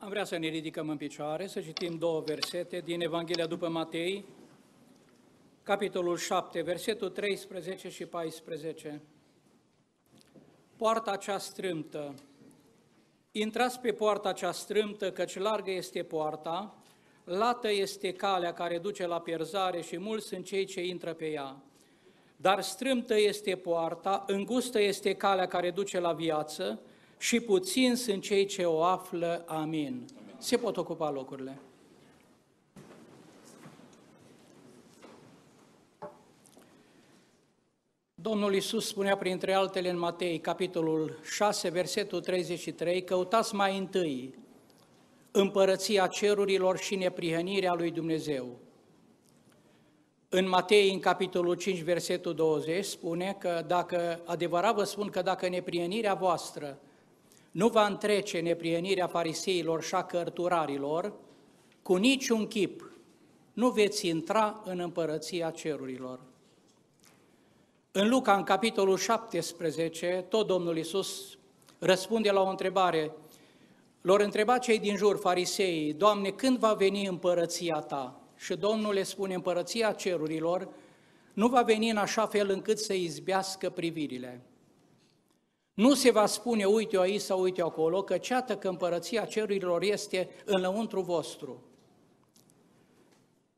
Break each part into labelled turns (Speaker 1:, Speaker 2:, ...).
Speaker 1: Am vrea să ne ridicăm în picioare, să citim două versete din Evanghelia după Matei, capitolul 7, versetul 13 și 14. Poarta cea strâmtă. Intrați pe poarta cea strâmtă, căci largă este poarta, lată este calea care duce la pierzare și mulți sunt cei ce intră pe ea. Dar strâmtă este poarta, îngustă este calea care duce la viață, și puțin sunt cei ce o află. Amin. Amin. Se pot ocupa locurile. Domnul Isus spunea printre altele în Matei, capitolul 6, versetul 33, căutați mai întâi împărăția cerurilor și neprihănirea lui Dumnezeu. În Matei, în capitolul 5, versetul 20, spune că dacă, adevărat vă spun că dacă neprihănirea voastră nu va întrece neprienirea fariseilor și a cărturarilor cu niciun chip, nu veți intra în împărăția cerurilor. În Luca, în capitolul 17, tot Domnul Iisus răspunde la o întrebare. Lor întreba cei din jur, fariseii, Doamne, când va veni împărăția Ta? Și Domnul le spune, împărăția cerurilor nu va veni în așa fel încât să izbească privirile. Nu se va spune, uite-o aici sau uite-o acolo, că ceată că împărăția cerurilor este înăuntru vostru.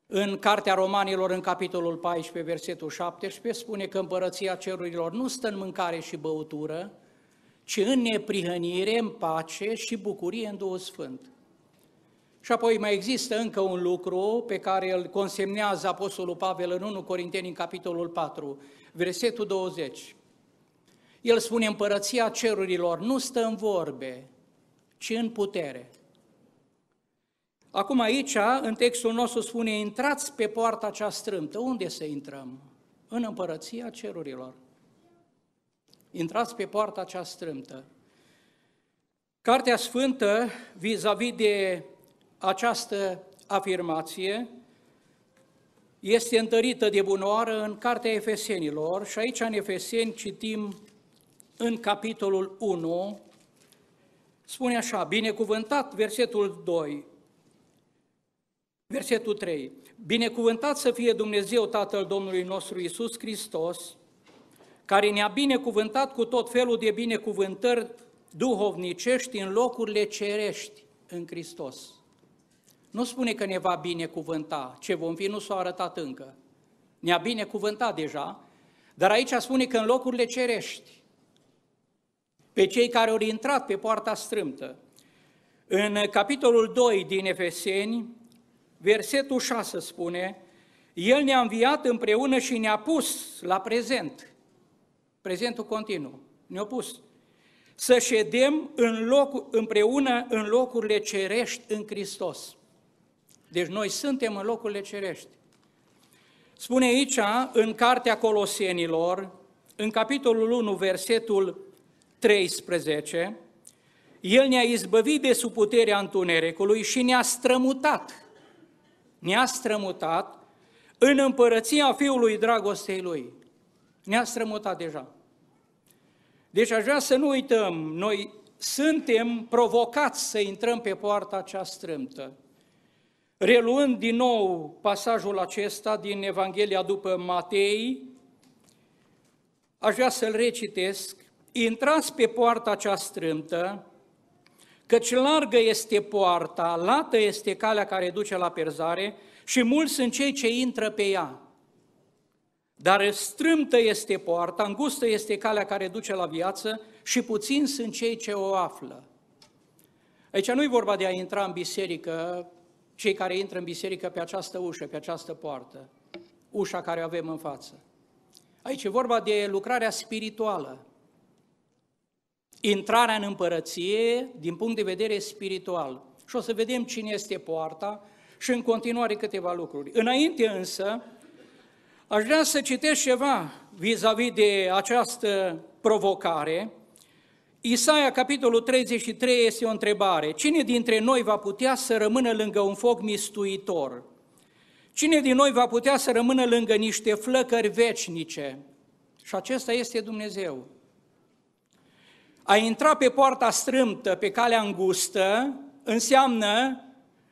Speaker 1: În Cartea Romanilor, în capitolul 14, versetul 17, spune că împărăția cerurilor nu stă în mâncare și băutură, ci în neprihănire, în pace și bucurie în Duhul Sfânt. Și apoi mai există încă un lucru pe care îl consemnează Apostolul Pavel în 1 Corinteni, în capitolul 4, versetul 20. El spune, împărăția cerurilor nu stă în vorbe, ci în putere. Acum aici, în textul nostru spune, intrați pe poarta cea strâmtă. Unde să intrăm? În împărăția cerurilor. Intrați pe poarta cea strâmtă. Cartea Sfântă, vis-a-vis de această afirmație, este întărită de bunoară în Cartea Efesenilor și aici în Efeseni citim în capitolul 1, spune așa, binecuvântat, versetul 2, versetul 3, binecuvântat să fie Dumnezeu Tatăl Domnului nostru Isus Hristos, care ne-a binecuvântat cu tot felul de binecuvântări duhovnicești în locurile cerești în Hristos. Nu spune că ne va binecuvânta, ce vom fi nu s-a arătat încă. Ne-a binecuvântat deja, dar aici spune că în locurile cerești pe cei care au intrat pe poarta strâmtă. În capitolul 2 din Efeseni, versetul 6 spune, El ne-a înviat împreună și ne-a pus la prezent, prezentul continuu, ne-a pus, să ședem în loc, împreună în locurile cerești în Hristos. Deci noi suntem în locurile cerești. Spune aici, în Cartea Colosenilor, în capitolul 1, versetul 13, El ne-a izbăvit de sub puterea întunericului și ne-a strămutat, ne-a strămutat în împărăția Fiului Dragostei Lui. Ne-a strămutat deja. Deci aș vrea să nu uităm, noi suntem provocați să intrăm pe poarta cea strâmtă. Reluând din nou pasajul acesta din Evanghelia după Matei, aș vrea să-l recitesc Intrați pe poarta cea strâmtă, căci largă este poarta, lată este calea care duce la pierzare și mulți sunt cei ce intră pe ea. Dar strâmtă este poarta, îngustă este calea care duce la viață și puțini sunt cei ce o află. Aici nu e vorba de a intra în biserică, cei care intră în biserică pe această ușă, pe această poartă, ușa care avem în față. Aici e vorba de lucrarea spirituală, intrarea în împărăție din punct de vedere spiritual. Și o să vedem cine este poarta și în continuare câteva lucruri. Înainte însă, aș vrea să citesc ceva vis-a-vis de această provocare. Isaia, capitolul 33, este o întrebare. Cine dintre noi va putea să rămână lângă un foc mistuitor? Cine din noi va putea să rămână lângă niște flăcări vecinice? Și acesta este Dumnezeu. A intra pe poarta strâmtă, pe calea îngustă, înseamnă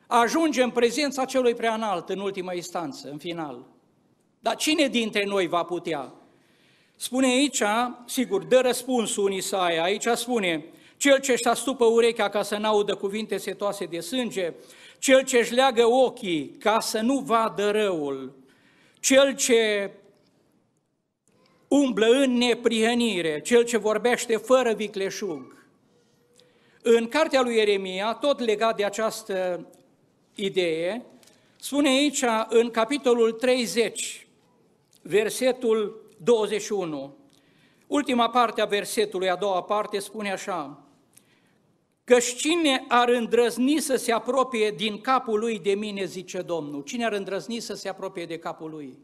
Speaker 1: a ajunge în prezența celui preanalt în ultima instanță, în final. Dar cine dintre noi va putea? Spune aici, sigur, dă răspunsul în Isaia, aici spune, cel ce își astupă urechea ca să n-audă cuvinte setoase de sânge, cel ce își leagă ochii ca să nu vadă răul, cel ce umblă în neprihănire, cel ce vorbește fără vicleșug. În cartea lui Ieremia, tot legat de această idee, spune aici, în capitolul 30, versetul 21, ultima parte a versetului, a doua parte, spune așa, Căci cine ar îndrăzni să se apropie din capul lui de mine, zice Domnul? Cine ar îndrăzni să se apropie de capul lui?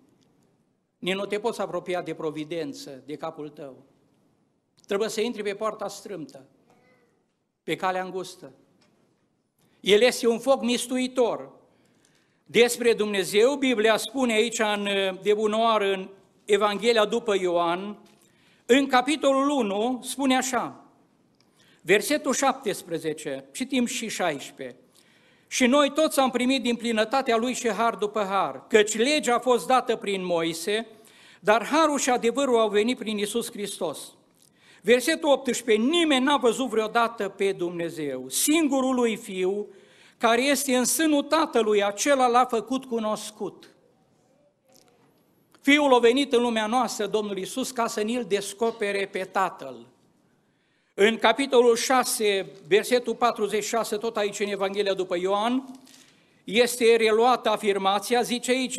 Speaker 1: nici nu te poți apropia de providență, de capul tău. Trebuie să intri pe poarta strâmtă, pe calea îngustă. El este un foc mistuitor. Despre Dumnezeu, Biblia spune aici în bunoar în Evanghelia după Ioan, în capitolul 1 spune așa, versetul 17, citim și 16. Și noi toți am primit din plinătatea lui și har după har, căci legea a fost dată prin Moise, dar harul și adevărul au venit prin Isus Hristos. Versetul 18, nimeni n-a văzut vreodată pe Dumnezeu, singurul lui Fiu, care este în sânul Tatălui, acela l-a făcut cunoscut. Fiul a venit în lumea noastră, Domnul Isus, ca să ni-l descopere pe Tatăl. În capitolul 6, versetul 46, tot aici în Evanghelia după Ioan, este reluată afirmația, zice aici,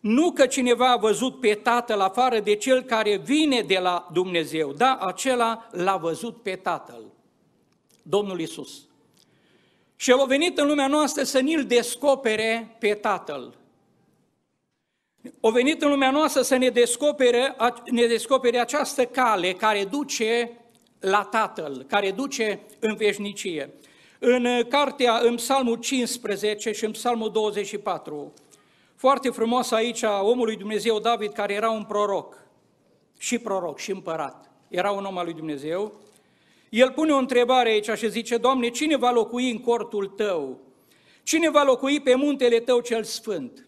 Speaker 1: nu că cineva a văzut pe Tatăl afară de cel care vine de la Dumnezeu, da, acela l-a văzut pe Tatăl, Domnul Isus. Și El a venit în lumea noastră să ne-l descopere pe Tatăl. O venit în lumea noastră să ne descopere, ne descopere această cale care duce la Tatăl, care duce în veșnicie. În cartea, în psalmul 15 și în psalmul 24, foarte frumos aici omul lui Dumnezeu David, care era un proroc, și proroc, și împărat, era un om al lui Dumnezeu, el pune o întrebare aici și zice, Doamne, cine va locui în cortul Tău? Cine va locui pe muntele Tău cel sfânt?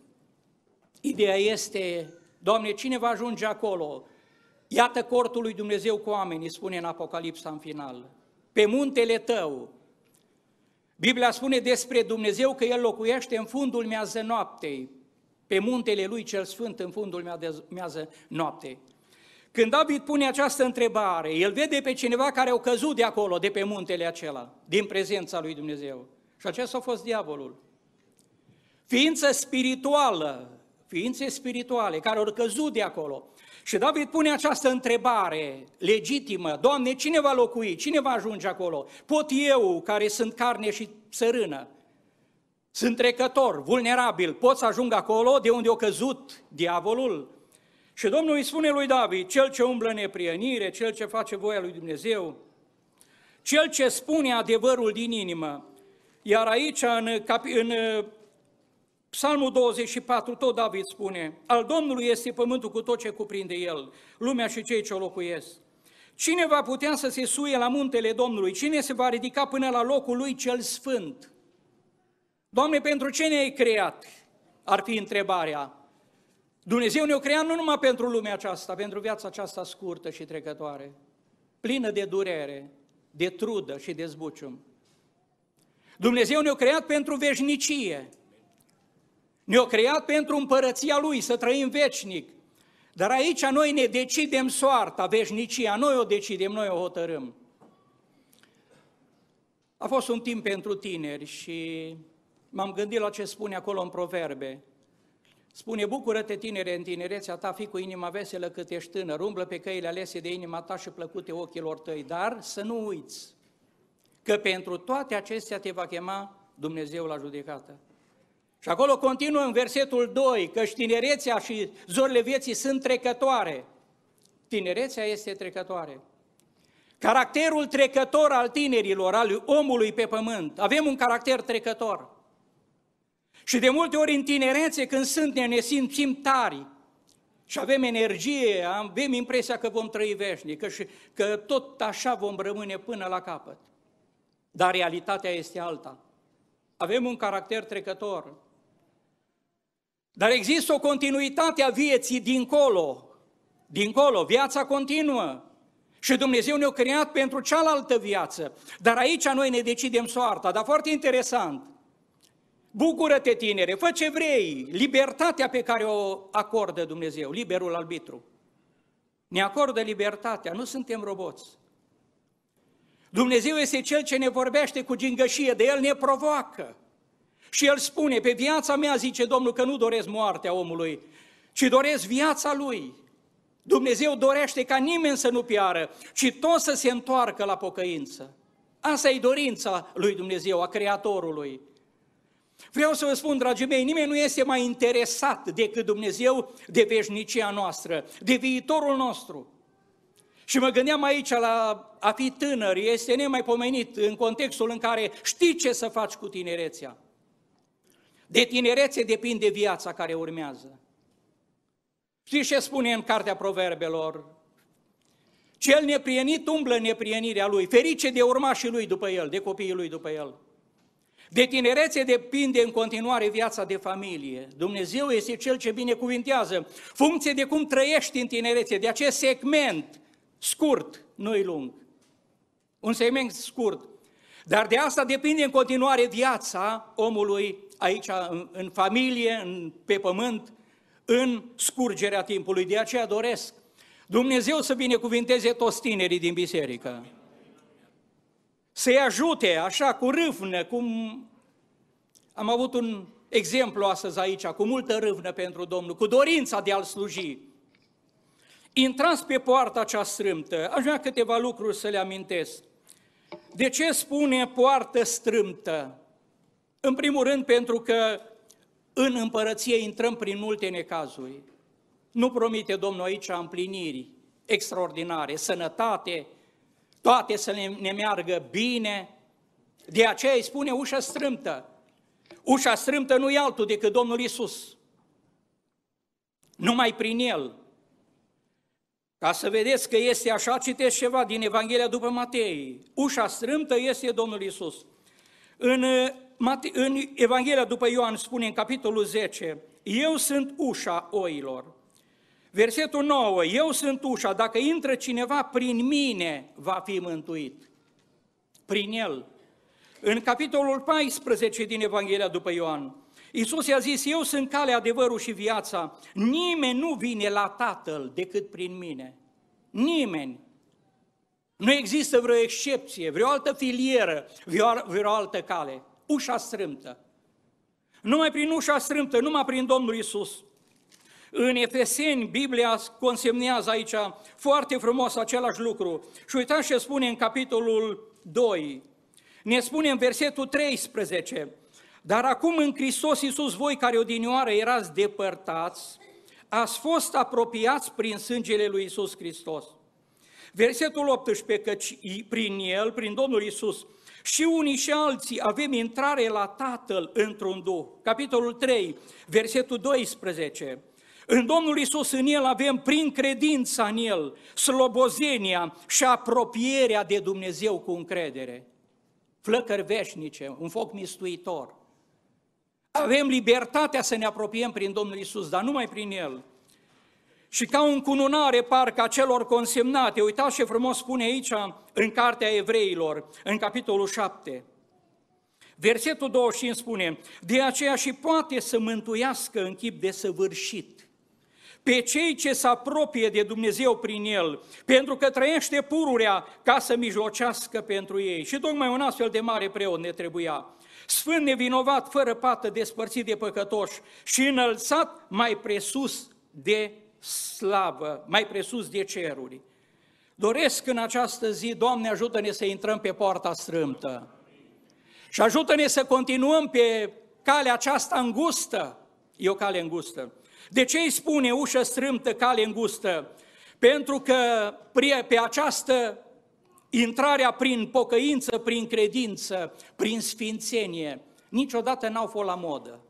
Speaker 1: Ideea este, Doamne, cine va ajunge acolo? Iată cortul lui Dumnezeu cu oamenii, spune în Apocalipsa în final. Pe muntele tău, Biblia spune despre Dumnezeu că El locuiește în fundul mează noaptei, pe muntele Lui cel Sfânt în fundul mează noaptei. Când David pune această întrebare, el vede pe cineva care au căzut de acolo, de pe muntele acela, din prezența lui Dumnezeu. Și acesta a fost diavolul. Ființă spirituală, ființe spirituale care au căzut de acolo, și David pune această întrebare legitimă, Doamne, cine va locui, cine va ajunge acolo? Pot eu, care sunt carne și sărână, sunt trecător, vulnerabil, pot să ajung acolo de unde a căzut diavolul? Și Domnul îi spune lui David, cel ce umblă neprienire, cel ce face voia lui Dumnezeu, cel ce spune adevărul din inimă. Iar aici, în, în Psalmul 24, tot David spune, al Domnului este pământul cu tot ce cuprinde el, lumea și cei ce o locuiesc. Cine va putea să se suie la muntele Domnului? Cine se va ridica până la locul lui cel sfânt? Doamne, pentru ce ne-ai creat? Ar fi întrebarea. Dumnezeu ne-a creat nu numai pentru lumea aceasta, pentru viața aceasta scurtă și trecătoare, plină de durere, de trudă și de zbucium. Dumnezeu ne-a creat pentru veșnicie, ne-a creat pentru împărăția Lui, să trăim veșnic. Dar aici noi ne decidem soarta, veșnicia, noi o decidem, noi o hotărâm. A fost un timp pentru tineri și m-am gândit la ce spune acolo în proverbe. Spune, bucură-te tinere în tinerețea ta, fi cu inima veselă cât ești tânăr, umblă pe căile alese de inima ta și plăcute ochilor tăi, dar să nu uiți că pentru toate acestea te va chema Dumnezeu la judecată. Și acolo continuă în versetul 2, că tinerețea și zorile vieții sunt trecătoare. Tinerețea este trecătoare. Caracterul trecător al tinerilor, al omului pe pământ. Avem un caracter trecător. Și de multe ori în tinerețe, când suntem, ne simțim tari și avem energie, avem impresia că vom trăi veșnic, că, și, că tot așa vom rămâne până la capăt. Dar realitatea este alta. Avem un caracter trecător. Dar există o continuitate a vieții dincolo, dincolo, viața continuă. Și Dumnezeu ne-a creat pentru cealaltă viață. Dar aici noi ne decidem soarta, dar foarte interesant. Bucură-te, tinere, fă ce vrei, libertatea pe care o acordă Dumnezeu, liberul arbitru. Ne acordă libertatea, nu suntem roboți. Dumnezeu este Cel ce ne vorbește cu gingășie, de El ne provoacă. Și el spune, pe viața mea, zice Domnul, că nu doresc moartea omului, ci doresc viața lui. Dumnezeu dorește ca nimeni să nu piară, ci toți să se întoarcă la pocăință. Asta e dorința lui Dumnezeu, a Creatorului. Vreau să vă spun, dragii mei, nimeni nu este mai interesat decât Dumnezeu de veșnicia noastră, de viitorul nostru. Și mă gândeam aici la a fi tânăr, este nemaipomenit în contextul în care știi ce să faci cu tinerețea. De tinerețe depinde viața care urmează. Știți ce spune în Cartea Proverbelor? Cel neprienit umblă în neprienirea lui, ferice de urmașii lui după el, de copiii lui după el. De tinerețe depinde în continuare viața de familie. Dumnezeu este Cel ce binecuvintează, funcție de cum trăiești în tinerețe, de acest segment scurt, nu lung. Un segment scurt. Dar de asta depinde în continuare viața omului aici, în, în familie, în, pe pământ, în scurgerea timpului. De aceea doresc Dumnezeu să binecuvinteze toți tinerii din biserică. Să-i ajute așa cu râvnă, cum am avut un exemplu astăzi aici, cu multă râvnă pentru Domnul, cu dorința de a-L sluji. Intrați pe poarta cea strâmtă. Aș vrea câteva lucruri să le amintesc. De ce spune poartă strâmtă? În primul rând pentru că în împărăție intrăm prin multe necazuri. Nu promite Domnul aici împliniri extraordinare, sănătate, toate să ne, ne meargă bine. De aceea îi spune ușa strâmtă. Ușa strâmtă nu e altul decât Domnul Isus. Numai prin El. Ca să vedeți că este așa, citesc ceva din Evanghelia după Matei. Ușa strâmtă este Domnul Isus. În în Evanghelia după Ioan spune în capitolul 10, eu sunt ușa oilor. Versetul 9, eu sunt ușa, dacă intră cineva prin mine, va fi mântuit. Prin el. În capitolul 14 din Evanghelia după Ioan, Iisus i-a zis, eu sunt calea, adevărul și viața, nimeni nu vine la Tatăl decât prin mine. Nimeni. Nu există vreo excepție, vreo altă filieră, vreo, vreo altă cale ușa strâmtă. Numai prin ușa strâmtă, numai prin Domnul Isus. În Efeseni, Biblia consemnează aici foarte frumos același lucru. Și uitați ce spune în capitolul 2. Ne spune în versetul 13. Dar acum în Hristos Iisus, voi care odinioară erați depărtați, ați fost apropiați prin sângele lui Iisus Hristos. Versetul 18, căci prin El, prin Domnul Iisus, și unii și alții avem intrare la Tatăl într-un Duh. Capitolul 3, versetul 12. În Domnul Isus în El avem prin credința în El slobozenia și apropierea de Dumnezeu cu încredere. Flăcări veșnice, un foc mistuitor. Avem libertatea să ne apropiem prin Domnul Isus, dar numai prin El și ca un cununare parcă a celor consemnate. Uitați ce frumos spune aici în Cartea Evreilor, în capitolul 7. Versetul 25 spune, de aceea și poate să mântuiască în chip de săvârșit pe cei ce se apropie de Dumnezeu prin el, pentru că trăiește pururea ca să mijlocească pentru ei. Și tocmai un astfel de mare preot ne trebuia. Sfânt nevinovat, fără pată, despărțit de păcătoși și înălțat mai presus de slavă, mai presus de ceruri. Doresc în această zi, Doamne, ajută-ne să intrăm pe poarta strâmtă și ajută-ne să continuăm pe calea aceasta îngustă. E o cale îngustă. De ce îi spune ușă strâmtă, cale îngustă? Pentru că pe această intrarea prin pocăință, prin credință, prin sfințenie, niciodată n-au fost la modă.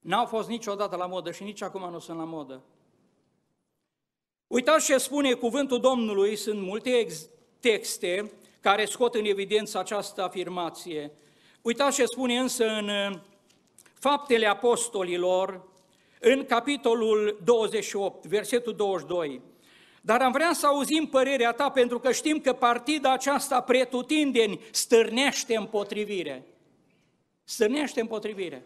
Speaker 1: N-au fost niciodată la modă și nici acum nu sunt la modă. Uitați ce spune cuvântul Domnului, sunt multe texte care scot în evidență această afirmație. Uitați ce spune însă în uh, Faptele Apostolilor, în capitolul 28, versetul 22. Dar am vrea să auzim părerea ta pentru că știm că partida aceasta pretutindeni stârnește împotrivire. Stârnește împotrivire.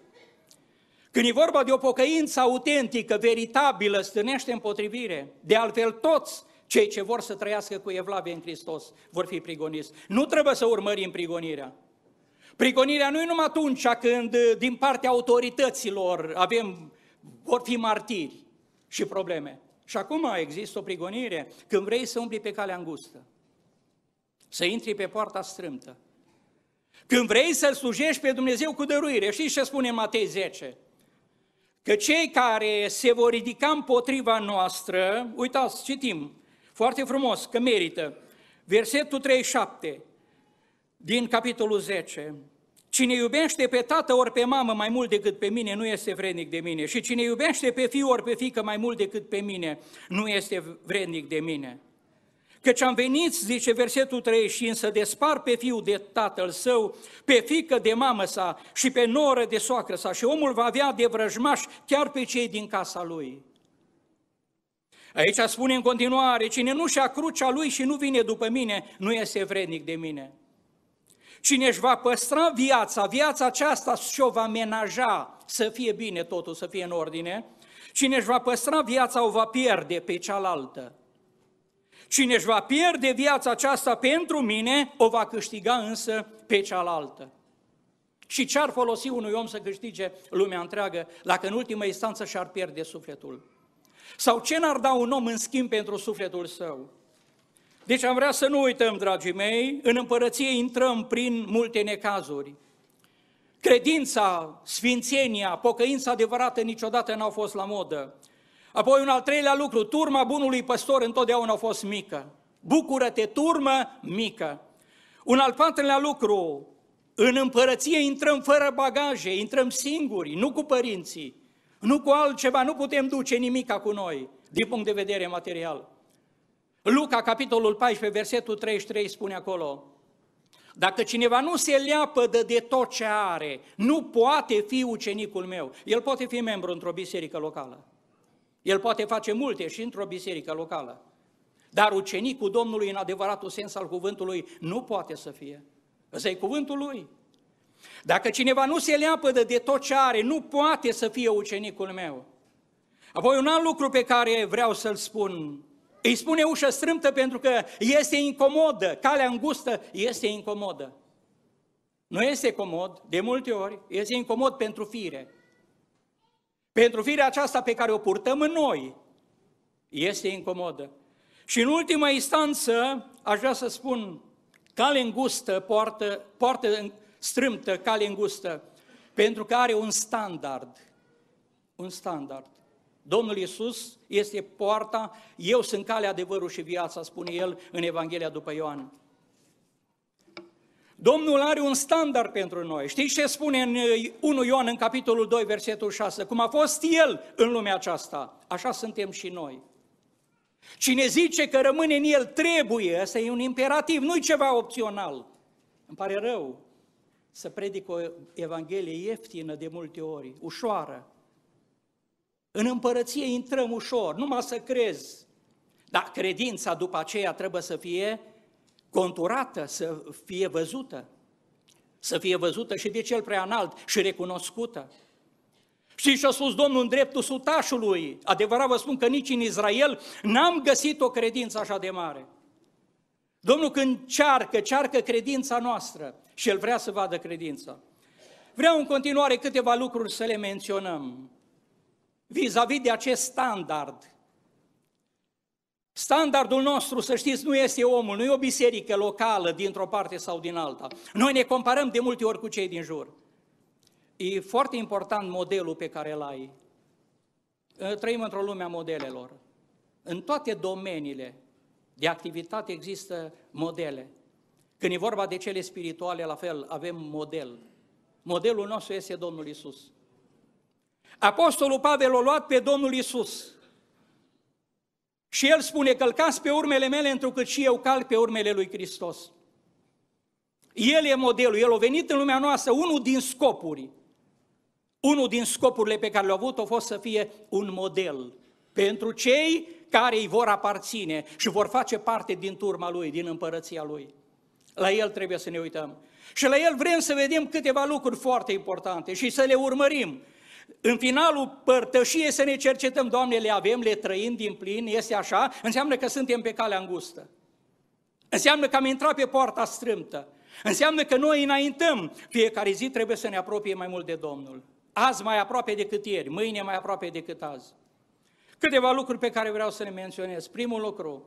Speaker 1: Când e vorba de o pocăință autentică, veritabilă, stânește împotrivire. De altfel, toți cei ce vor să trăiască cu Evlavie în Hristos vor fi prigoniți. Nu trebuie să urmărim prigonirea. Prigonirea nu e numai atunci când din partea autorităților avem, vor fi martiri și probleme. Și acum există o prigonire când vrei să umbli pe calea îngustă, să intri pe poarta strâmtă, când vrei să-L slujești pe Dumnezeu cu dăruire. Știți ce spune Matei 10? că cei care se vor ridica împotriva noastră, uitați, citim, foarte frumos, că merită, versetul 37 din capitolul 10, Cine iubește pe tată ori pe mamă mai mult decât pe mine, nu este vrednic de mine. Și cine iubește pe fiu ori pe fică mai mult decât pe mine, nu este vrednic de mine. Căci am venit, zice versetul 35, să despar pe fiul de tatăl său, pe fică de mamă sa și pe noră de soacră sa și omul va avea de vrăjmași chiar pe cei din casa lui. Aici spune în continuare, cine nu și-a crucea lui și nu vine după mine, nu este vrednic de mine. Cine își va păstra viața, viața aceasta și-o va menaja să fie bine totul, să fie în ordine, cine își va păstra viața o va pierde pe cealaltă. Cine își va pierde viața aceasta pentru mine, o va câștiga însă pe cealaltă. Și ce-ar folosi unui om să câștige lumea întreagă dacă în ultimă instanță și-ar pierde sufletul? Sau ce n-ar da un om în schimb pentru sufletul său? Deci am vrea să nu uităm, dragii mei, în împărăție intrăm prin multe necazuri. Credința, sfințenia, pocăința adevărată niciodată n-au fost la modă. Apoi un al treilea lucru, turma bunului păstor întotdeauna a fost mică. Bucură-te, turmă mică. Un al patrulea lucru, în împărăție intrăm fără bagaje, intrăm singuri, nu cu părinții, nu cu altceva, nu putem duce nimica cu noi, din punct de vedere material. Luca, capitolul 14, versetul 33, spune acolo, dacă cineva nu se leapădă de tot ce are, nu poate fi ucenicul meu. El poate fi membru într-o biserică locală. El poate face multe și într-o biserică locală. Dar ucenicul Domnului, în adevăratul sens al cuvântului, nu poate să fie. Ăsta e cuvântul lui. Dacă cineva nu se leapădă de tot ce are, nu poate să fie ucenicul meu. Apoi un alt lucru pe care vreau să-l spun, îi spune ușă strâmtă pentru că este incomodă, calea îngustă este incomodă. Nu este comod, de multe ori, este incomod pentru fire. Pentru firea aceasta pe care o purtăm în noi, este incomodă. Și în ultima instanță, aș vrea să spun, cale îngustă poartă, poartă strâmtă, cale îngustă, pentru că are un standard. Un standard. Domnul Iisus este poarta, eu sunt calea, adevărul și viața, spune el în Evanghelia după Ioan. Domnul are un standard pentru noi. Știți ce spune în 1 uh, Ioan, în capitolul 2, versetul 6? Cum a fost El în lumea aceasta, așa suntem și noi. Cine zice că rămâne în El trebuie, asta e un imperativ, nu-i ceva opțional. Îmi pare rău să predic o Evanghelie ieftină de multe ori, ușoară. În împărăție intrăm ușor, numai să crezi. Dar credința după aceea trebuie să fie conturată, să fie văzută, să fie văzută și de cel prea înalt și recunoscută. Și și-a spus Domnul în dreptul sutașului, adevărat vă spun că nici în Israel n-am găsit o credință așa de mare. Domnul când cearcă, cearcă credința noastră și El vrea să vadă credința. Vreau în continuare câteva lucruri să le menționăm vis-a-vis de acest standard Standardul nostru, să știți, nu este omul, nu e o biserică locală dintr-o parte sau din alta. Noi ne comparăm de multe ori cu cei din jur. E foarte important modelul pe care îl ai. Ă, trăim într-o lume a modelelor. În toate domeniile de activitate există modele. Când e vorba de cele spirituale, la fel, avem model. Modelul nostru este Domnul Isus. Apostolul Pavel a luat pe Domnul Isus și el spune, călcați pe urmele mele, întrucât și eu calc pe urmele lui Hristos. El e modelul, el a venit în lumea noastră, unul din scopuri. Unul din scopurile pe care le-a avut a fost să fie un model pentru cei care îi vor aparține și vor face parte din turma lui, din împărăția lui. La el trebuie să ne uităm. Și la el vrem să vedem câteva lucruri foarte importante și să le urmărim. În finalul părtășiei să ne cercetăm, Doamne, le avem, le trăim din plin, este așa, înseamnă că suntem pe calea îngustă. Înseamnă că am intrat pe poarta strâmtă. Înseamnă că noi înaintăm. Fiecare zi trebuie să ne apropie mai mult de Domnul. Azi mai aproape decât ieri, mâine mai aproape decât azi. Câteva lucruri pe care vreau să le menționez. Primul lucru,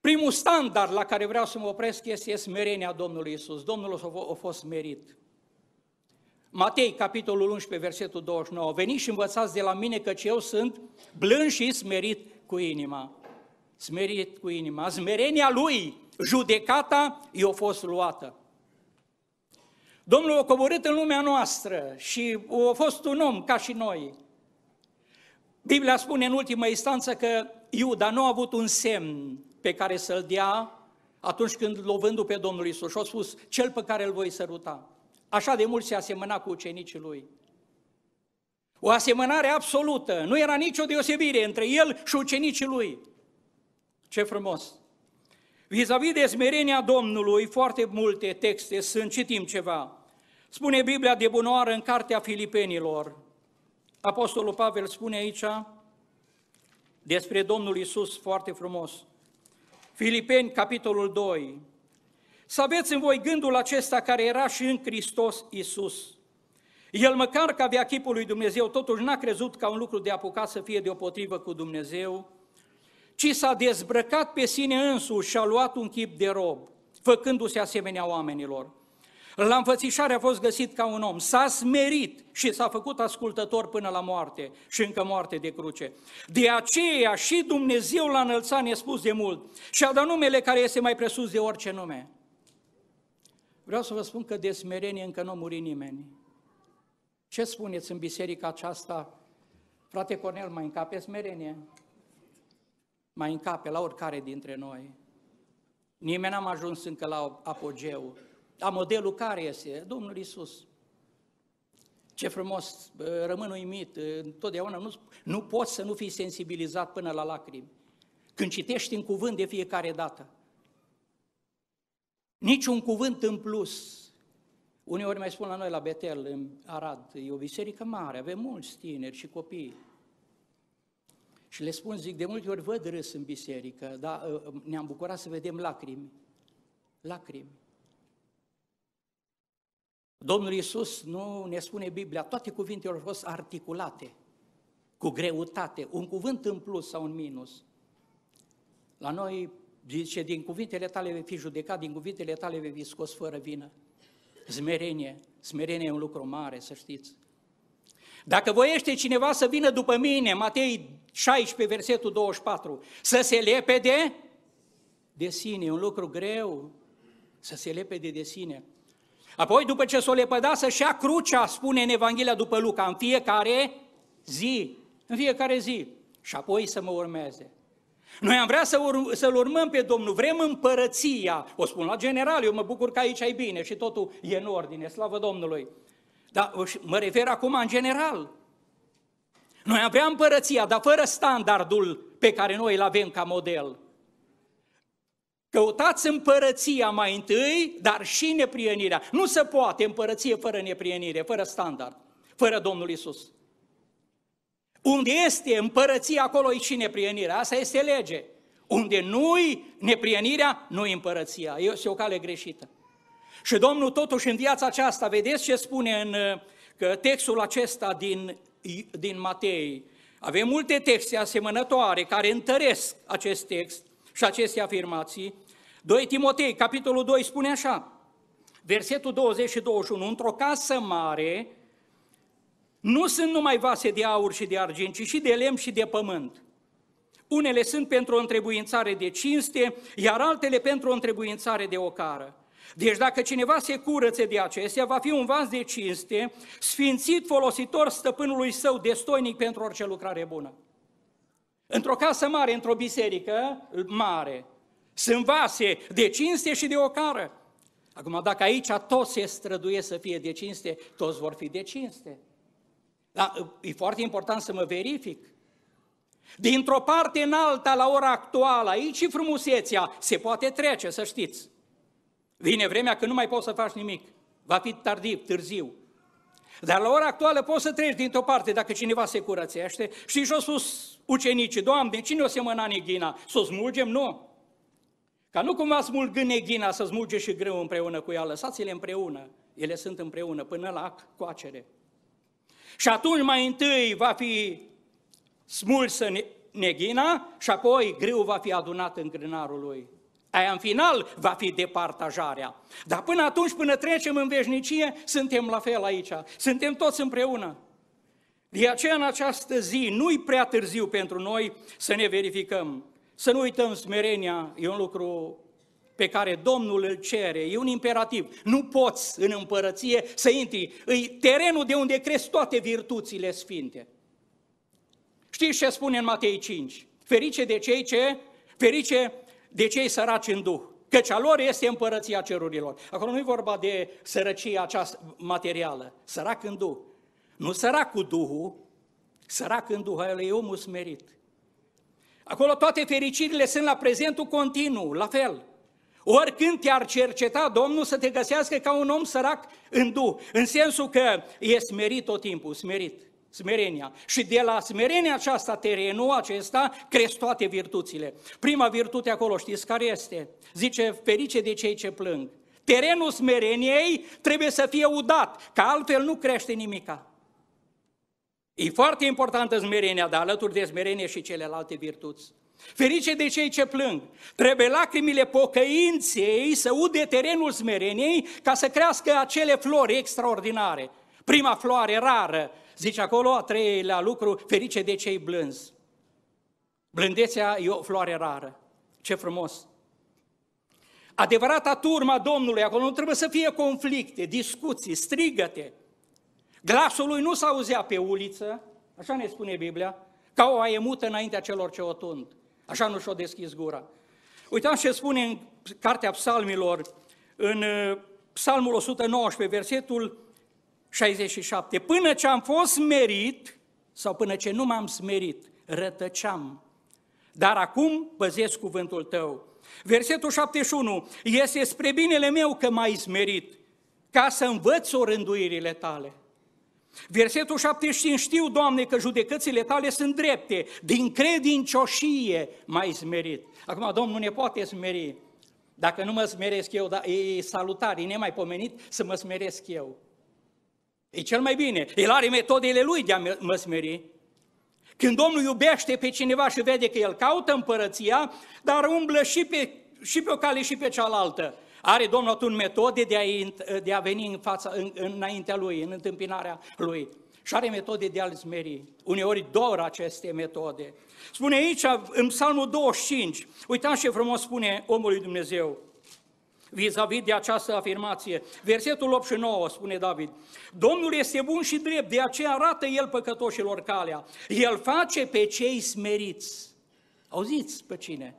Speaker 1: primul standard la care vreau să mă opresc este smerenia Domnului Isus. Domnul a fost merit. Matei, capitolul 11, versetul 29. Veniți și învățați de la mine căci eu sunt blând și smerit cu inima. Smerit cu inima. Smerenia lui, judecata, i-a fost luată. Domnul a coborât în lumea noastră și a fost un om ca și noi. Biblia spune în ultimă instanță că Iuda nu a avut un semn pe care să-l dea atunci când lovându pe Domnul Isus și a spus, cel pe care îl voi săruta. Așa de mult se asemăna cu ucenicii lui. O asemănare absolută, nu era nicio deosebire între el și ucenicii lui. Ce frumos! Vis-a-vis de smerenia Domnului, foarte multe texte sunt, citim ceva. Spune Biblia de bunoară în cartea Filipenilor. Apostolul Pavel spune aici despre Domnul Isus foarte frumos. Filipeni, capitolul 2, să aveți în voi gândul acesta care era și în Hristos Isus. El măcar că avea chipul lui Dumnezeu, totuși n-a crezut ca un lucru de apucat să fie deopotrivă cu Dumnezeu, ci s-a dezbrăcat pe sine însuși și a luat un chip de rob, făcându-se asemenea oamenilor. La înfățișare a fost găsit ca un om, s-a smerit și s-a făcut ascultător până la moarte și încă moarte de cruce. De aceea și Dumnezeu l-a înălțat nespus de mult și a dat numele care este mai presus de orice nume, Vreau să vă spun că de smerenie încă nu a murit nimeni. Ce spuneți în biserica aceasta? Frate Cornel, mai încape smerenie? Mai încape la oricare dintre noi. Nimeni n-am ajuns încă la apogeu. A modelul care este? Domnul Isus. Ce frumos, rămân uimit, întotdeauna nu, nu poți să nu fii sensibilizat până la lacrimi. Când citești în cuvânt de fiecare dată, Niciun cuvânt în plus. Uneori mai spun la noi la Betel, în Arad, e o biserică mare, avem mulți tineri și copii. Și le spun, zic, de multe ori văd râs în biserică, dar uh, uh, ne-am bucurat să vedem lacrimi. Lacrimi. Domnul Iisus nu ne spune Biblia, toate cuvintele au fost articulate, cu greutate, un cuvânt în plus sau în minus. La noi Zice, din cuvintele tale vei fi judecat, din cuvintele tale vei fi scos fără vină. Smerenie, smerenie e un lucru mare, să știți. Dacă voiește cineva să vină după mine, Matei 16, versetul 24, să se lepede de sine, e un lucru greu, să se lepede de sine. Apoi, după ce s-o lepăda, să-și ia crucea, spune în Evanghelia după Luca, în fiecare zi, în fiecare zi, și apoi să mă urmeze. Noi am vrea să ur- să-L urmăm pe Domnul, vrem împărăția. O spun la general, eu mă bucur că aici ai bine și totul e în ordine, slavă Domnului. Dar mă refer acum în general. Noi am vrea împărăția, dar fără standardul pe care noi îl avem ca model. Căutați împărăția mai întâi, dar și neprienirea. Nu se poate împărăție fără neprienire, fără standard, fără Domnul Isus. Unde este împărăția, acolo e și neprienirea. Asta este lege. Unde nu-i neprienirea, nu-i împărăția. Este o cale greșită. Și Domnul totuși în viața aceasta, vedeți ce spune în uh, că textul acesta din, din Matei, avem multe texte asemănătoare care întăresc acest text și aceste afirmații. 2 Timotei, capitolul 2, spune așa, versetul 20 și 21, într-o casă mare nu sunt numai vase de aur și de argint, ci și de lemn și de pământ. Unele sunt pentru o întrebuințare de cinste, iar altele pentru o întrebuințare de ocară. Deci dacă cineva se curățe de acestea, va fi un vas de cinste, sfințit folositor stăpânului său, destoinic pentru orice lucrare bună. Într-o casă mare, într-o biserică mare, sunt vase de cinste și de ocară. Acum, dacă aici toți se străduie să fie de cinste, toți vor fi de cinste. Dar uh, e foarte important să mă verific. Dintr-o parte în alta, la ora actuală, aici și frumusețea, se poate trece, să știți. Vine vremea că nu mai poți să faci nimic. Va fi tardiv, târziu. Dar la ora actuală poți să treci dintr-o parte dacă cineva se curățește. Și jos sus ucenicii, Doamne, cine o semăna neghina? Să o smulgem? Nu. Ca nu cumva smulgă neghina să smulge și greu împreună cu ea, lăsați-le împreună. Ele sunt împreună până la coacere. Și atunci mai întâi va fi smulsă neghina și apoi greu va fi adunat în grânarul lui. Aia în final va fi departajarea. Dar până atunci, până trecem în veșnicie, suntem la fel aici. Suntem toți împreună. De aceea, în această zi, nu-i prea târziu pentru noi să ne verificăm. Să nu uităm smerenia, e un lucru pe care Domnul îl cere, e un imperativ. Nu poți în împărăție să intri. E terenul de unde cresc toate virtuțile sfinte. Știți ce spune în Matei 5? Ferice de cei ce, ferice de cei săraci în Duh, căci a lor este împărăția cerurilor. Acolo nu e vorba de sărăcia aceasta materială, sărac în Duh. Nu sărac cu Duhul, sărac în Duh, el e omul smerit. Acolo toate fericirile sunt la prezentul continuu, la fel. Oricând te-ar cerceta Domnul să te găsească ca un om sărac în duh, în sensul că e smerit tot timpul, smerit, smerenia. Și de la smerenia aceasta, terenul acesta, cresc toate virtuțile. Prima virtute acolo, știți care este? Zice, ferice de cei ce plâng. Terenul smereniei trebuie să fie udat, că altfel nu crește nimica. E foarte importantă smerenia, dar alături de smerenie și celelalte virtuți. Ferice de cei ce plâng. Trebuie lacrimile pocăinței să ude terenul smereniei ca să crească acele flori extraordinare. Prima floare rară, zice acolo, a treilea lucru, ferice de cei blânzi. Blândețea e o floare rară. Ce frumos! Adevărata turma Domnului, acolo nu trebuie să fie conflicte, discuții, strigăte. Glasul lui nu s-auzea pe uliță, așa ne spune Biblia, ca o aiemută înaintea celor ce o tund. Așa nu și-o deschis gura. Uitați ce spune în Cartea Psalmilor, în uh, Psalmul 119, versetul 67. Până ce am fost merit sau până ce nu m-am smerit, rătăceam. Dar acum păzesc cuvântul tău. Versetul 71. Este spre binele meu că m-ai smerit, ca să învăț orânduirile tale. Versetul 75, știu, Doamne, că judecățile tale sunt drepte, din credincioșie mai smerit. Acum, Domnul ne poate smeri. Dacă nu mă smeresc eu, dar e salutar, e nemaipomenit să mă smeresc eu. E cel mai bine. El are metodele lui de a mă smeri. Când Domnul iubește pe cineva și vede că el caută împărăția, dar umblă și pe, și pe o cale și pe cealaltă. Are Domnul atunci metode de a, de a veni în fața, în, înaintea Lui, în întâmpinarea Lui. Și are metode de a-L smeri. Uneori doar aceste metode. Spune aici, în Psalmul 25, uitați ce frumos spune omul lui Dumnezeu vis-a-vis de această afirmație. Versetul 8 și 9 spune David, Domnul este bun și drept, de aceea arată El păcătoșilor calea. El face pe cei smeriți. Auziți pe cine?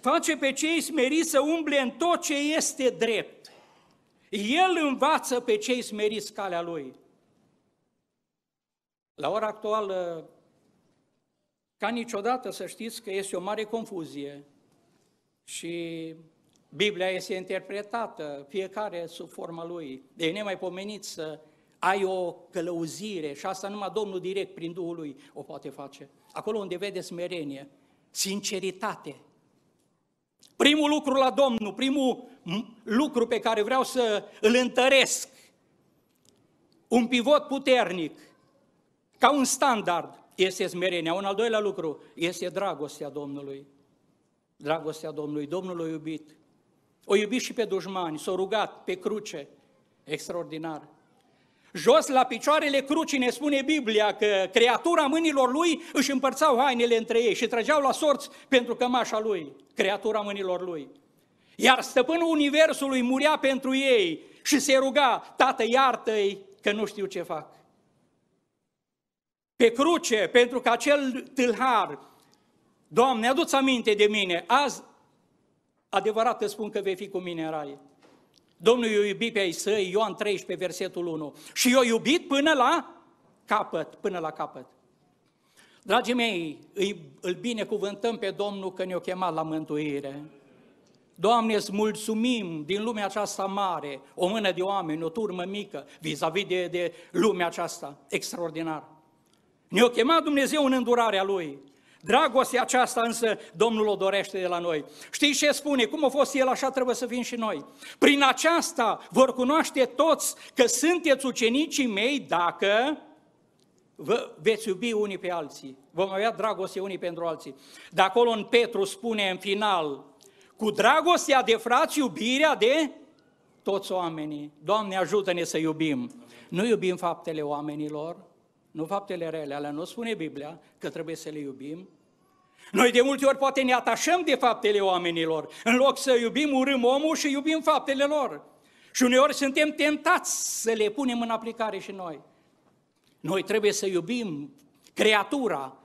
Speaker 1: face pe cei smeriți să umble în tot ce este drept. El învață pe cei smeriți calea lui. La ora actuală, ca niciodată să știți că este o mare confuzie și Biblia este interpretată, fiecare sub forma lui. De nemai pomenit să ai o călăuzire și asta numai Domnul direct prin Duhul lui o poate face. Acolo unde vede smerenie, sinceritate, Primul lucru la Domnul, primul lucru pe care vreau să îl întăresc, un pivot puternic, ca un standard, este smerenia. Un al doilea lucru este dragostea Domnului. Dragostea Domnului. Domnul o iubit. O iubit și pe dușmani, s-a rugat pe cruce. Extraordinar. Jos la picioarele crucii ne spune Biblia că creatura mâinilor lui își împărțau hainele între ei și trăgeau la sorți pentru cămașa lui, creatura mâinilor lui. Iar stăpânul universului murea pentru ei și se ruga, Tată iartă-i că nu știu ce fac. Pe cruce, pentru că acel tâlhar, Doamne, adu-ți aminte de mine, azi adevărat te spun că vei fi cu mine în raie. Domnul i-a iubit pe ai săi, Ioan 13, versetul 1. Și i-a iubit până la capăt, până la capăt. Dragii mei, îi, îl binecuvântăm pe Domnul că ne-a chemat la mântuire. Doamne, îți mulțumim din lumea aceasta mare, o mână de oameni, o turmă mică, vis-a-vis de, de lumea aceasta extraordinar. Ne-a chemat Dumnezeu în îndurarea Lui. Dragostea aceasta însă Domnul o dorește de la noi. Știți ce spune? Cum a fost El, așa trebuie să fim și noi. Prin aceasta vor cunoaște toți că sunteți ucenicii mei dacă vă veți iubi unii pe alții. Vom avea dragoste unii pentru alții. De acolo în Petru spune în final, cu dragostea de frați, iubirea de toți oamenii. Doamne, ajută-ne să iubim. Nu iubim faptele oamenilor, nu faptele rele, alea nu spune Biblia că trebuie să le iubim. Noi de multe ori poate ne atașăm de faptele oamenilor, în loc să iubim, urâm omul și iubim faptele lor. Și uneori suntem tentați să le punem în aplicare și noi. Noi trebuie să iubim creatura,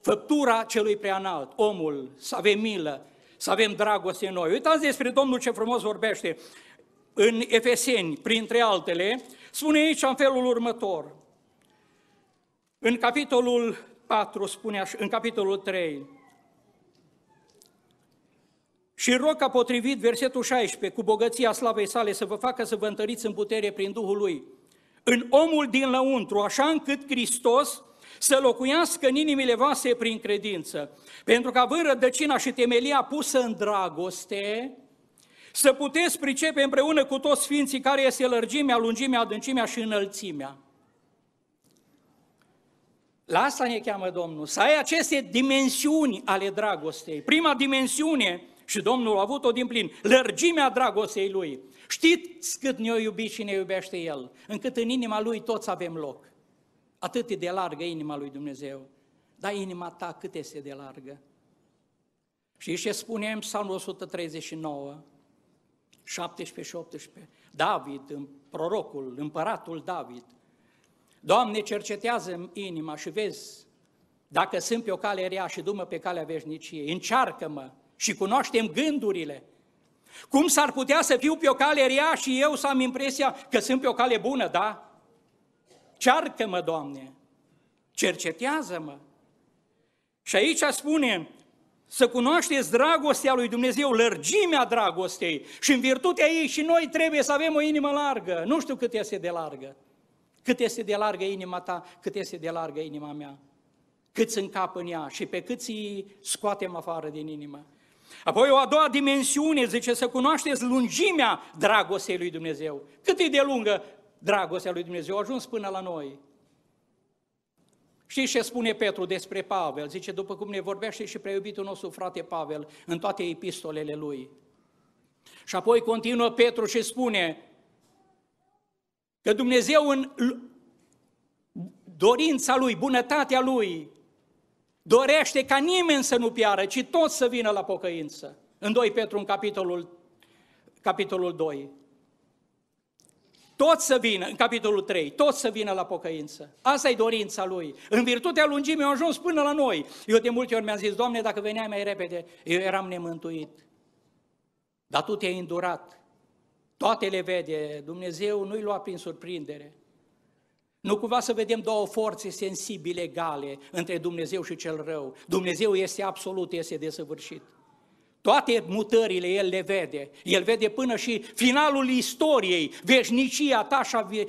Speaker 1: făptura celui preanalt, omul, să avem milă, să avem dragoste în noi. Uitați despre Domnul ce frumos vorbește în Efeseni, printre altele, spune aici în felul următor. În capitolul 4 spune așa, în capitolul 3, și rog ca potrivit versetul 16, cu bogăția slavei sale, să vă facă să vă întăriți în putere prin Duhul Lui, în omul din lăuntru, așa încât Hristos să locuiască în inimile voastre prin credință. Pentru că având rădăcina și temelia pusă în dragoste, să puteți pricepe împreună cu toți sfinții care este lărgimea, lungimea, adâncimea și înălțimea. La asta ne cheamă Domnul, să ai aceste dimensiuni ale dragostei. Prima dimensiune, și Domnul a avut-o din plin, lărgimea dragostei Lui. Știți cât ne-o iubi și ne iubește El, încât în inima Lui toți avem loc. Atât e de largă inima Lui Dumnezeu, dar inima ta cât este de largă. Și ce spunem în Psalmul 139, 17 și 18, David, prorocul, împăratul David, Doamne, cercetează inima și vezi dacă sunt pe o cale rea și dumă pe calea veșniciei. Încearcă-mă și cunoaștem gândurile. Cum s-ar putea să fiu pe o cale rea și eu să am impresia că sunt pe o cale bună, da? Cearcă-mă, Doamne, cercetează-mă. Și aici spune, să cunoașteți dragostea lui Dumnezeu, lărgimea dragostei și în virtutea ei și noi trebuie să avem o inimă largă. Nu știu cât este de largă. Cât este de largă inima ta, cât este de largă inima mea, cât îți cap în ea și pe cât îi scoatem afară din inimă. Apoi o a doua dimensiune, zice, să cunoașteți lungimea dragostei lui Dumnezeu. Cât e de lungă dragostea lui Dumnezeu? A ajuns până la noi. Știți ce spune Petru despre Pavel? Zice, după cum ne vorbește și preiubitul nostru frate Pavel în toate epistolele lui. Și apoi continuă Petru și spune, Că Dumnezeu în dorința Lui, bunătatea Lui, dorește ca nimeni să nu piară, ci toți să vină la pocăință. În 2 Petru, în capitolul, capitolul 2. Toți să vină, în capitolul 3, toți să vină la pocăință. Asta e dorința Lui. În virtutea lungimii au ajuns până la noi. Eu de multe ori mi-am zis, Doamne, dacă veneai mai repede, eu eram nemântuit. Dar Tu te-ai îndurat. Toate le vede, Dumnezeu nu-i lua prin surprindere. Nu cumva să vedem două forțe sensibile egale între Dumnezeu și cel rău. Dumnezeu este absolut, este desăvârșit. Toate mutările El le vede. El vede până și finalul istoriei, veșnicia ta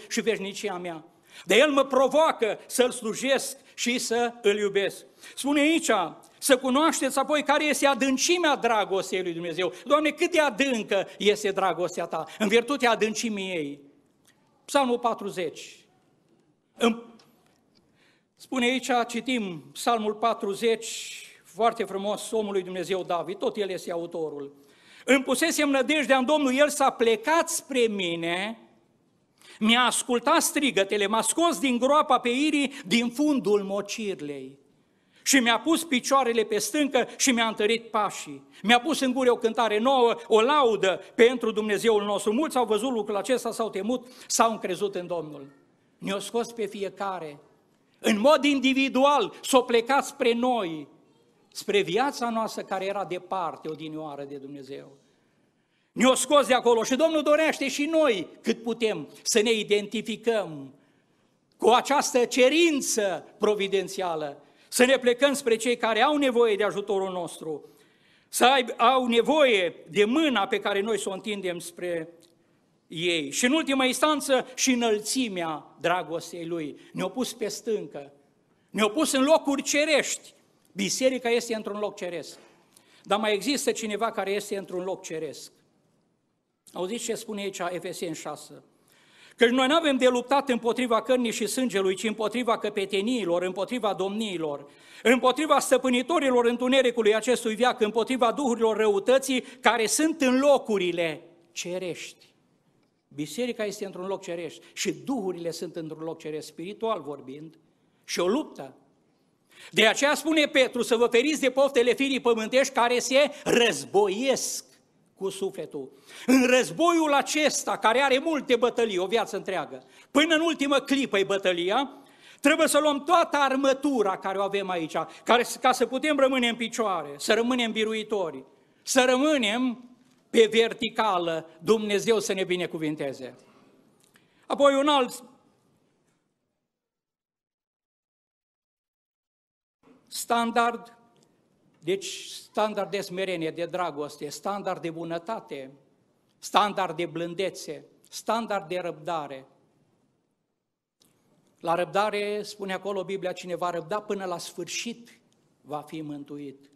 Speaker 1: și veșnicia mea. De El mă provoacă să-L slujesc și să îl iubesc. Spune aici, să cunoașteți apoi care este adâncimea dragostei lui Dumnezeu. Doamne, cât de adâncă este dragostea ta, în virtutea adâncimii ei. Psalmul 40. Spune aici, citim Psalmul 40, foarte frumos, omul lui Dumnezeu David, tot el este autorul. Îmi pusesem nădejdea în Domnul, el s-a plecat spre mine mi-a ascultat strigătele, m-a scos din groapa pe irii, din fundul mocirlei. Și mi-a pus picioarele pe stâncă și mi-a întărit pașii. Mi-a pus în gură o cântare nouă, o laudă pentru Dumnezeul nostru. Mulți au văzut lucrul acesta, s-au temut, s-au încrezut în Domnul. Ne-a scos pe fiecare, în mod individual, s-o plecat spre noi, spre viața noastră care era departe odinioară de Dumnezeu. Ne-o scos de acolo și Domnul dorește și noi cât putem să ne identificăm cu această cerință providențială, să ne plecăm spre cei care au nevoie de ajutorul nostru, să aib, au nevoie de mâna pe care noi să o întindem spre ei. Și în ultima instanță și înălțimea dragostei lui. Ne-au pus pe stâncă, ne-au pus în locuri cerești. Biserica este într-un loc ceresc. Dar mai există cineva care este într-un loc ceresc. Auziți ce spune aici Efesien 6? că noi nu avem de luptat împotriva cărnii și sângelui, ci împotriva căpeteniilor, împotriva domniilor, împotriva stăpânitorilor întunericului acestui viac, împotriva duhurilor răutății care sunt în locurile cerești. Biserica este într-un loc cerești și duhurile sunt într-un loc cerești, spiritual vorbind, și o luptă. De aceea spune Petru să vă feriți de poftele firii pământești care se războiesc cu sufletul. În războiul acesta, care are multe bătălii, o viață întreagă, până în ultimă clipă e bătălia, trebuie să luăm toată armătura care o avem aici, care, ca să putem rămâne în picioare, să rămânem biruitori, să rămânem pe verticală, Dumnezeu să ne binecuvinteze. Apoi un alt standard deci, standard de smerenie, de dragoste, standard de bunătate, standard de blândețe, standard de răbdare. La răbdare, spune acolo Biblia, cine va răbda până la sfârșit va fi mântuit.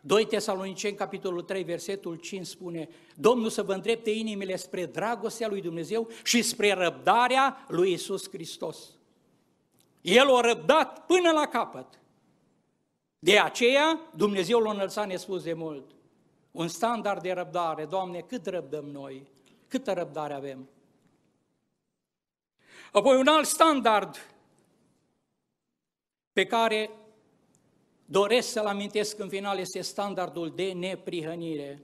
Speaker 1: 2 Tesaloniceni, capitolul 3, versetul 5 spune Domnul să vă îndrepte inimile spre dragostea lui Dumnezeu și spre răbdarea lui Isus Hristos. El o răbdat până la capăt. De aceea, Dumnezeu l-a înălțat nespus de mult. Un standard de răbdare. Doamne, cât răbdăm noi? Câtă răbdare avem? Apoi un alt standard pe care doresc să-l amintesc în final este standardul de neprihănire.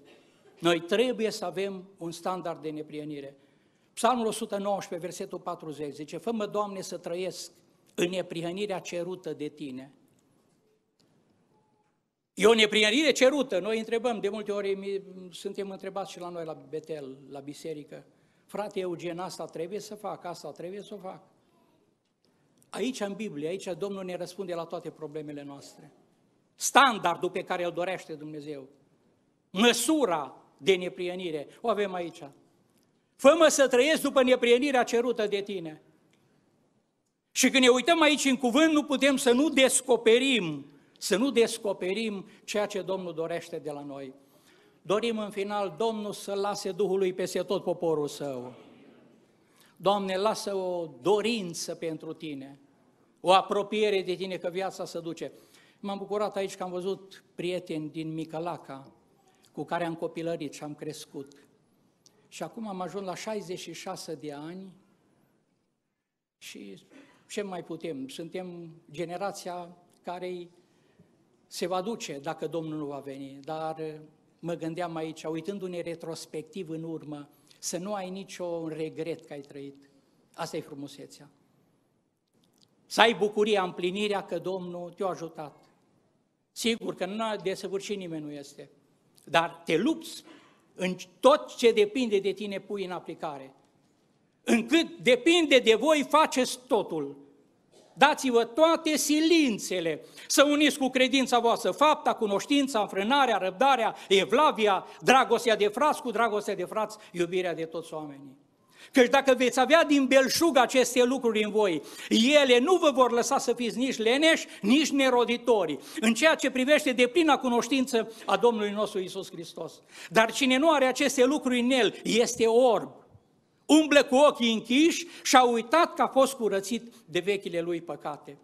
Speaker 1: Noi trebuie să avem un standard de neprihănire. Psalmul 119, versetul 40 zice, Fă-mă, Doamne, să trăiesc în neprihănirea cerută de Tine. E o neprihănire cerută. Noi întrebăm, de multe ori suntem întrebați și la noi la Betel, la biserică, frate Eugen, asta trebuie să fac, asta trebuie să o fac. Aici, în Biblie, aici Domnul ne răspunde la toate problemele noastre. Standardul pe care îl dorește Dumnezeu, măsura de neprienire, o avem aici. Fă-mă să trăiesc după neprienirea cerută de tine. Și când ne uităm aici în cuvânt, nu putem să nu descoperim să nu descoperim ceea ce Domnul dorește de la noi. Dorim în final Domnul să lase Duhului peste tot poporul său. Doamne, lasă o dorință pentru Tine, o apropiere de Tine, că viața se duce. M-am bucurat aici că am văzut prieteni din Micălaca, cu care am copilărit și am crescut. Și acum am ajuns la 66 de ani și ce mai putem? Suntem generația care se va duce dacă Domnul nu va veni, dar eh, mă gândeam aici, uitându-ne retrospectiv în urmă, să nu ai niciun regret că ai trăit. Asta e frumusețea. Să ai bucuria, împlinirea că Domnul te-a ajutat. Sigur că nu de săvârșit nimeni nu este, dar te lupți în tot ce depinde de tine pui în aplicare. Încât depinde de voi, faceți totul dați-vă toate silințele să uniți cu credința voastră fapta, cunoștința, înfrânarea, răbdarea, evlavia, dragostea de frați cu dragostea de frați, iubirea de toți oamenii. Căci dacă veți avea din belșug aceste lucruri în voi, ele nu vă vor lăsa să fiți nici leneși, nici neroditori, în ceea ce privește de plina cunoștință a Domnului nostru Isus Hristos. Dar cine nu are aceste lucruri în el, este orb umble cu ochii închiși și a uitat că a fost curățit de vechile lui păcate.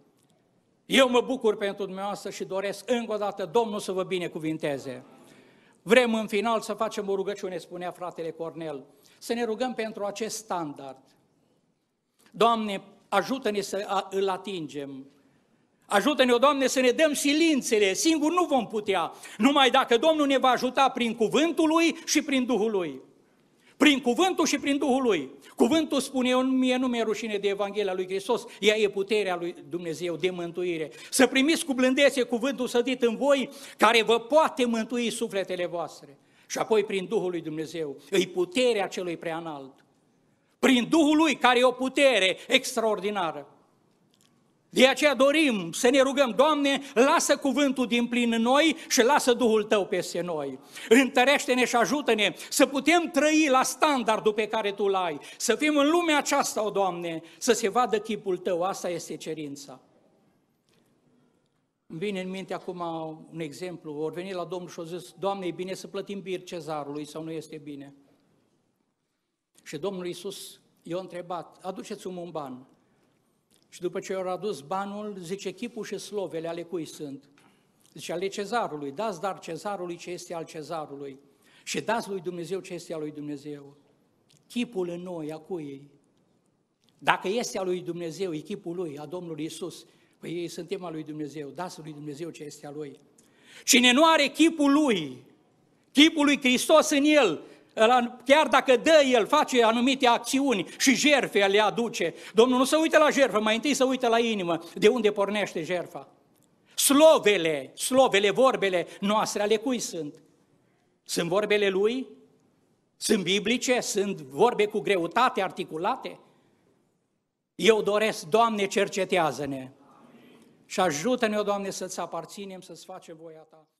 Speaker 1: Eu mă bucur pentru dumneavoastră și doresc încă o dată Domnul să vă binecuvinteze. Vrem în final să facem o rugăciune, spunea fratele Cornel, să ne rugăm pentru acest standard. Doamne, ajută-ne să îl atingem. Ajută-ne, Doamne, să ne dăm silințele, singur nu vom putea, numai dacă Domnul ne va ajuta prin cuvântul Lui și prin Duhul Lui. Prin cuvântul și prin Duhul lui. Cuvântul spune, eu, mie nu mi-e rușine de Evanghelia lui Hristos, ea e puterea lui Dumnezeu de mântuire. Să primiți cu blândețe cuvântul sădit în voi, care vă poate mântui sufletele voastre. Și apoi prin Duhul lui Dumnezeu, îi puterea celui preanalt. Prin Duhul lui, care e o putere extraordinară. De aceea dorim să ne rugăm, Doamne, lasă cuvântul din plin în noi și lasă Duhul Tău peste noi. Întărește-ne și ajută-ne să putem trăi la standardul pe care Tu l-ai, să fim în lumea aceasta, o Doamne, să se vadă chipul Tău, asta este cerința. Îmi vine în minte acum un exemplu, ori veni la Domnul și au zis, Doamne, e bine să plătim bir cezarului sau nu este bine? Și Domnul Iisus i-a întrebat, aduceți-mi un ban. Și după ce i-au adus banul, zice, chipul și slovele ale cui sunt? Zice, ale cezarului. Dați dar cezarului ce este al cezarului și dați lui Dumnezeu ce este al lui Dumnezeu. Chipul în noi, a cui ei? Dacă este al lui Dumnezeu, e chipul lui, a Domnului Isus, păi ei suntem al lui Dumnezeu, dați lui Dumnezeu ce este al lui. Cine nu are chipul lui, chipul lui Hristos în el, Chiar dacă dă el, face anumite acțiuni și jerfe le aduce, Domnul nu se uită la jerfă, mai întâi se uită la inimă, de unde pornește jerfa. Slovele, slovele, vorbele noastre, ale cui sunt? Sunt vorbele lui? Sunt biblice? Sunt vorbe cu greutate articulate? Eu doresc, Doamne, cercetează-ne și ajută-ne, Doamne, să-ți aparținem, să-ți facem voia Ta.